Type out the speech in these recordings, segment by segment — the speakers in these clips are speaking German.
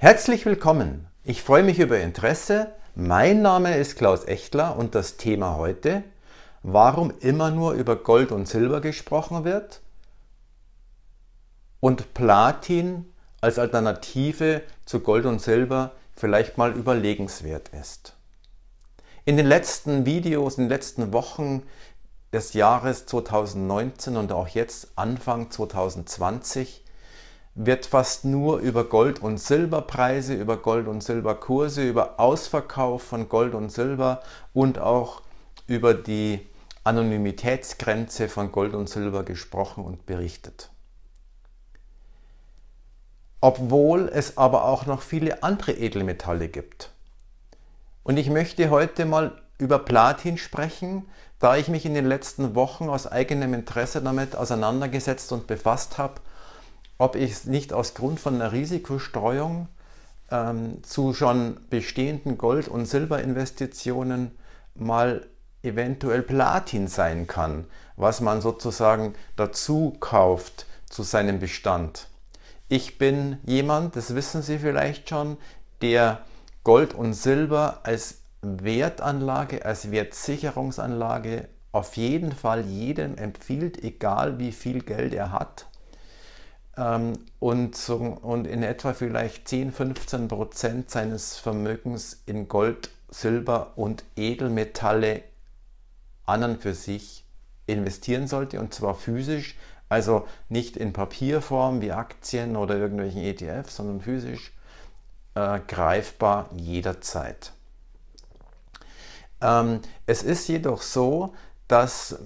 Herzlich willkommen. Ich freue mich über Interesse. Mein Name ist Klaus Echtler und das Thema heute, warum immer nur über Gold und Silber gesprochen wird und Platin als Alternative zu Gold und Silber vielleicht mal überlegenswert ist. In den letzten Videos, in den letzten Wochen des Jahres 2019 und auch jetzt Anfang 2020 wird fast nur über Gold- und Silberpreise, über Gold- und Silberkurse, über Ausverkauf von Gold und Silber und auch über die Anonymitätsgrenze von Gold und Silber gesprochen und berichtet. Obwohl es aber auch noch viele andere Edelmetalle gibt. Und ich möchte heute mal über Platin sprechen, da ich mich in den letzten Wochen aus eigenem Interesse damit auseinandergesetzt und befasst habe ob ich nicht aus Grund von einer Risikostreuung ähm, zu schon bestehenden Gold- und Silberinvestitionen mal eventuell Platin sein kann, was man sozusagen dazu kauft zu seinem Bestand. Ich bin jemand, das wissen Sie vielleicht schon, der Gold und Silber als Wertanlage, als Wertsicherungsanlage auf jeden Fall jedem empfiehlt, egal wie viel Geld er hat. Ähm, und, und in etwa vielleicht 10, 15 Prozent seines Vermögens in Gold, Silber und Edelmetalle an und für sich investieren sollte und zwar physisch, also nicht in Papierform wie Aktien oder irgendwelchen ETFs, sondern physisch äh, greifbar jederzeit. Ähm, es ist jedoch so, dass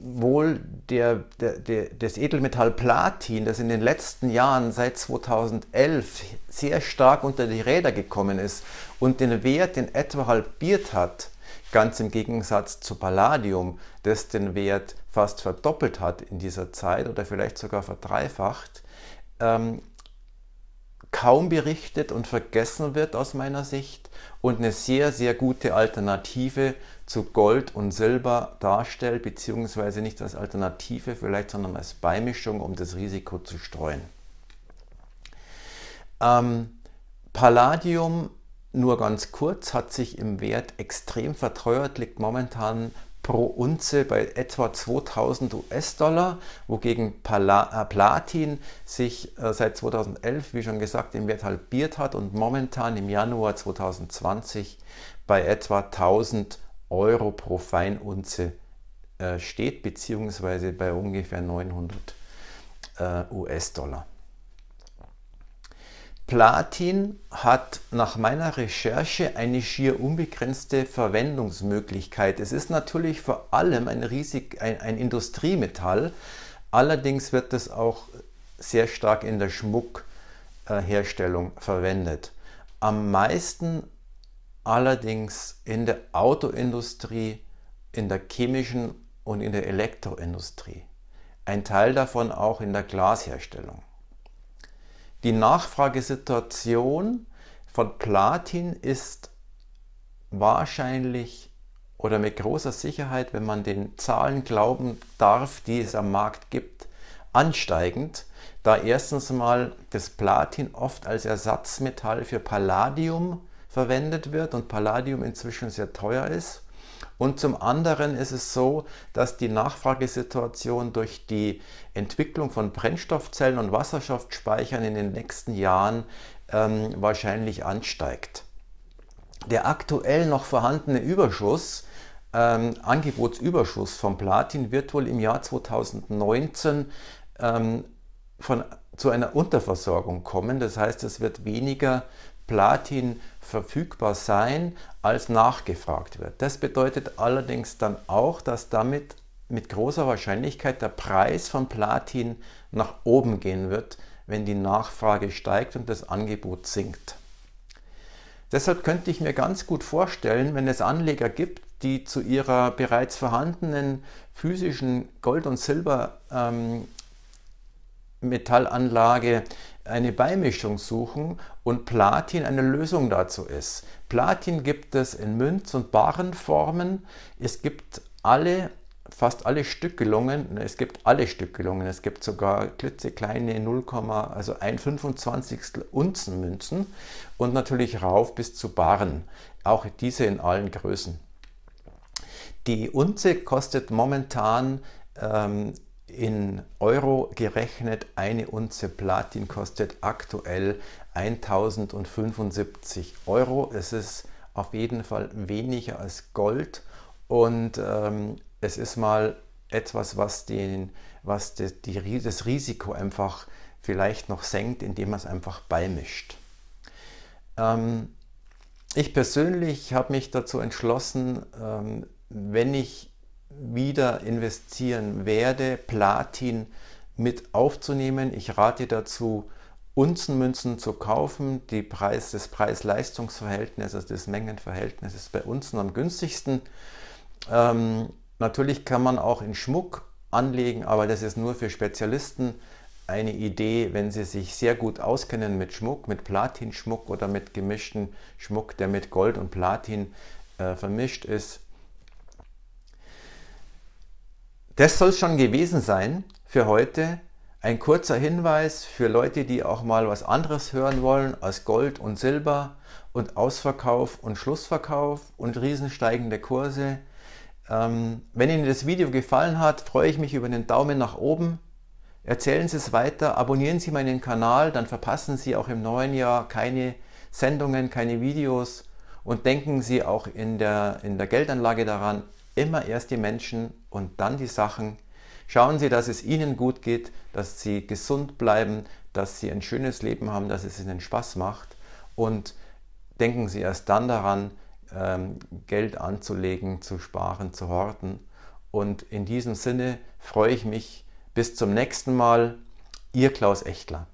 wohl der, der, der, das Edelmetall Platin, das in den letzten Jahren seit 2011 sehr stark unter die Räder gekommen ist und den Wert in etwa halbiert hat, ganz im Gegensatz zu Palladium, das den Wert fast verdoppelt hat in dieser Zeit oder vielleicht sogar verdreifacht, ähm, kaum berichtet und vergessen wird aus meiner Sicht und eine sehr, sehr gute Alternative zu Gold und Silber darstellt, beziehungsweise nicht als Alternative vielleicht, sondern als Beimischung, um das Risiko zu streuen. Ähm, Palladium, nur ganz kurz, hat sich im Wert extrem verteuert, liegt momentan pro Unze bei etwa 2000 US-Dollar, wogegen äh, Platin sich äh, seit 2011, wie schon gesagt, im Wert halbiert hat und momentan im Januar 2020 bei etwa 1000 US-Dollar. Euro pro Feinunze äh, steht, beziehungsweise bei ungefähr 900 äh, US-Dollar. Platin hat nach meiner Recherche eine schier unbegrenzte Verwendungsmöglichkeit. Es ist natürlich vor allem ein, riesig, ein, ein Industriemetall, allerdings wird es auch sehr stark in der Schmuckherstellung verwendet. Am meisten allerdings in der Autoindustrie, in der chemischen und in der Elektroindustrie. Ein Teil davon auch in der Glasherstellung. Die Nachfragesituation von Platin ist wahrscheinlich oder mit großer Sicherheit, wenn man den Zahlen glauben darf, die es am Markt gibt, ansteigend, da erstens mal das Platin oft als Ersatzmetall für Palladium verwendet wird und Palladium inzwischen sehr teuer ist. Und zum anderen ist es so, dass die Nachfragesituation durch die Entwicklung von Brennstoffzellen und Wasserstoffspeichern in den nächsten Jahren ähm, wahrscheinlich ansteigt. Der aktuell noch vorhandene Überschuss, ähm, Angebotsüberschuss von Platin, wird wohl im Jahr 2019 ähm, von, zu einer Unterversorgung kommen. Das heißt, es wird weniger Platin verfügbar sein, als nachgefragt wird. Das bedeutet allerdings dann auch, dass damit mit großer Wahrscheinlichkeit der Preis von Platin nach oben gehen wird, wenn die Nachfrage steigt und das Angebot sinkt. Deshalb könnte ich mir ganz gut vorstellen, wenn es Anleger gibt, die zu ihrer bereits vorhandenen physischen Gold- und Silbermetallanlage ähm, eine Beimischung suchen und Platin eine Lösung dazu ist. Platin gibt es in Münz- und Barenformen. Es gibt alle, fast alle Stückelungen. Es gibt alle Stückelungen. Es gibt sogar klitzekleine 0, also 1,25 25. Unzen Münzen und natürlich rauf bis zu Baren. Auch diese in allen Größen. Die Unze kostet momentan ähm, in Euro gerechnet, eine Unze Platin kostet aktuell 1075 Euro. Es ist auf jeden Fall weniger als Gold und ähm, es ist mal etwas, was, den, was de, die, das Risiko einfach vielleicht noch senkt, indem man es einfach beimischt. Ähm, ich persönlich habe mich dazu entschlossen, ähm, wenn ich wieder investieren werde, Platin mit aufzunehmen. Ich rate dazu, Unzenmünzen zu kaufen. Die Preis des Preis-Leistungs-Verhältnisses, das Mengenverhältnis, ist bei Unzen am günstigsten. Ähm, natürlich kann man auch in Schmuck anlegen, aber das ist nur für Spezialisten eine Idee, wenn Sie sich sehr gut auskennen mit Schmuck, mit Platinschmuck oder mit gemischten Schmuck, der mit Gold und Platin äh, vermischt ist, Das soll schon gewesen sein für heute. Ein kurzer Hinweis für Leute, die auch mal was anderes hören wollen als Gold und Silber und Ausverkauf und Schlussverkauf und riesensteigende Kurse. Ähm, wenn Ihnen das Video gefallen hat, freue ich mich über einen Daumen nach oben. Erzählen Sie es weiter, abonnieren Sie meinen Kanal, dann verpassen Sie auch im neuen Jahr keine Sendungen, keine Videos und denken Sie auch in der, in der Geldanlage daran, immer erst die Menschen und dann die Sachen. Schauen Sie, dass es Ihnen gut geht, dass Sie gesund bleiben, dass Sie ein schönes Leben haben, dass es Ihnen Spaß macht. Und denken Sie erst dann daran, ähm, Geld anzulegen, zu sparen, zu horten. Und in diesem Sinne freue ich mich bis zum nächsten Mal. Ihr Klaus Echtler.